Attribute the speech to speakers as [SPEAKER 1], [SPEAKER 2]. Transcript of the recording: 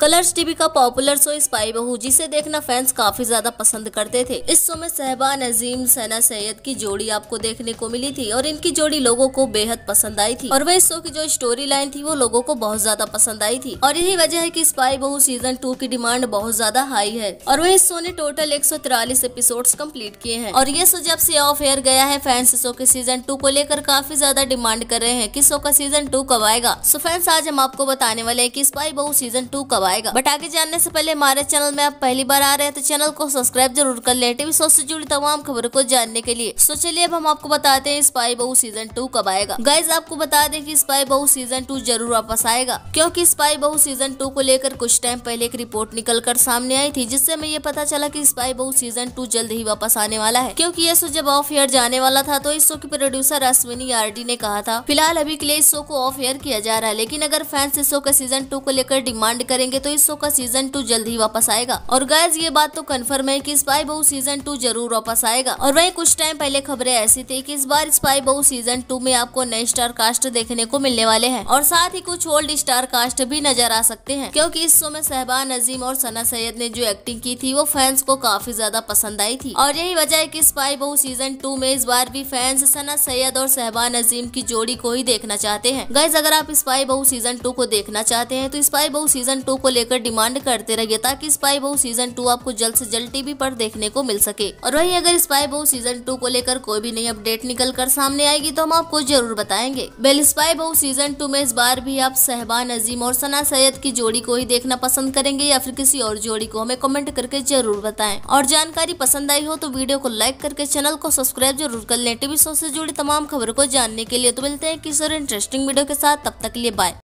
[SPEAKER 1] colours TV का popular show Spy Bahu जिसे देखना फैंस काफी ज्यादा पसंद करते थे इस शो में सहबा अजीम सना सैयद की जोड़ी आपको देखने को मिली थी और इनकी जोड़ी लोगों को बेहद पसंद आई थी और वह इस शो की जो स्टोरी लाइन थी वो लोगों को बहुत ज्यादा पसंद आई थी और यही वजह है की स्पाई बहू सीजन टू की डिमांड बहुत ज्यादा हाई है और वह इस शो ने टोटल एक एपिसोड कम्प्लीट किए हैं और ये शो जब से ऑफ एयर गया है फैंस शो के सीजन टू को लेकर काफी ज्यादा डिमांड कर रहे हैं की शो का सीजन टू कब आएगा सो फैंस आज हम आपको बताने वाले हैं की स्पाई बहू सीजन टू कब करवाएगा बट आगे जानने से पहले हमारे चैनल में आप पहली बार आ रहे हैं तो चैनल को सब्सक्राइब जरूर कर ले टीवी शो से जुड़ी तमाम खबरों को जानने के लिए सो चलिए अब हम आपको बताते हैं स्पाई बहू सीजन टू कब आएगा गाइज आपको बता दें की स्पाई बहू सीजन टू जरूर वापस आएगा क्यूँकी स्पाई बहू सीजन टू को लेकर कुछ टाइम पहले एक रिपोर्ट निकल कर सामने आई थी जिससे हमें ये पता चला की स्पाई बहू सीजन टू जल्द ही वापस आने वाला है क्यूँकी ये शो जब ऑफ एयर जाने वाला था तो इस शो की प्रोड्यूसर अश्विनी आरडी ने कहा था फिलहाल अभी के लिए इस शो को ऑफ एयर किया जा रहा है लेकिन अगर फैंस इस शो के सीजन टू को लेकर डिमांड करेंगे देखे तो इस शो का सीजन टू जल्द ही वापस आएगा और गैस ये बात तो कन्फर्म है की स्पाई बहु सीजन टू जरूर वापस आएगा और वही कुछ टाइम पहले खबरें ऐसी थी की इस बार स्पाई बहु सीजन टू में आपको नए स्टार कास्ट देखने को मिलने वाले है और साथ ही कुछ ओल्ड स्टार कास्ट भी नजर आ सकते हैं क्योंकि इस शो में सहबान नजीम और सना सैयद ने जो एक्टिंग की थी वो फैंस को काफी ज्यादा पसंद आई थी और यही वजह है की स्पाई बहु सीजन टू में इस बार भी फैंस सना सैयद और सहबान नजीम की जोड़ी को ही देखना चाहते हैं गैस अगर आप स्पाई बहु सीजन टू को देखना चाहते हैं तो स्पाई बहु सीजन टू को को लेकर डिमांड करते रहिए ताकि स्पाई बहु सीजन टू आपको जल्द से जल्द टीवी पर देखने को मिल सके और वही अगर स्पाई बहु सीजन टू को लेकर कोई भी नई अपडेट निकल कर सामने आएगी तो हम आपको जरूर बताएंगे बेल स्पाई बहु सीजन टू में इस बार भी आप सहबान अजीम और सना सैयद की जोड़ी को ही देखना पसंद करेंगे या फिर किसी और जोड़ी को हमें कमेंट करके जरूर बताए और जानकारी पसंद आई हो तो वीडियो को लाइक करके चैनल को सब्सक्राइब जरूर कर लें टीवी शो से जुड़ी तमाम खबरों को जानने के लिए तो मिलते हैं किसी और इंटरेस्टिंग वीडियो के साथ तब तक लिए बाय